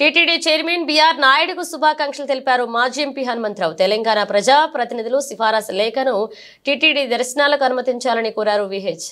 TTD chairman BR నాయుడుకు శుభాకాంక్షలు తెలిపారు మాజీ ఎంపీ హనుమంతరావు తెలంగాణ ప్రజా ప్రతినిధులు సిఫారసు లేఖను టీటీడీ దర్శనాలకు అనుమతించాలని కోరారు విహెచ్